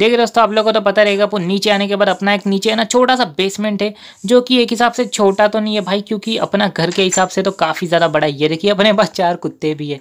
देखिए दोस्तों आप लोगों को तो पता रहेगा अपन नीचे आने के बाद अपना एक नीचे है ना छोटा सा बेसमेंट है जो कि एक हिसाब से छोटा तो नहीं है भाई क्योंकि अपना घर के हिसाब से तो काफ़ी ज़्यादा बड़ा ही है देखिए अपने पास चार कुत्ते भी है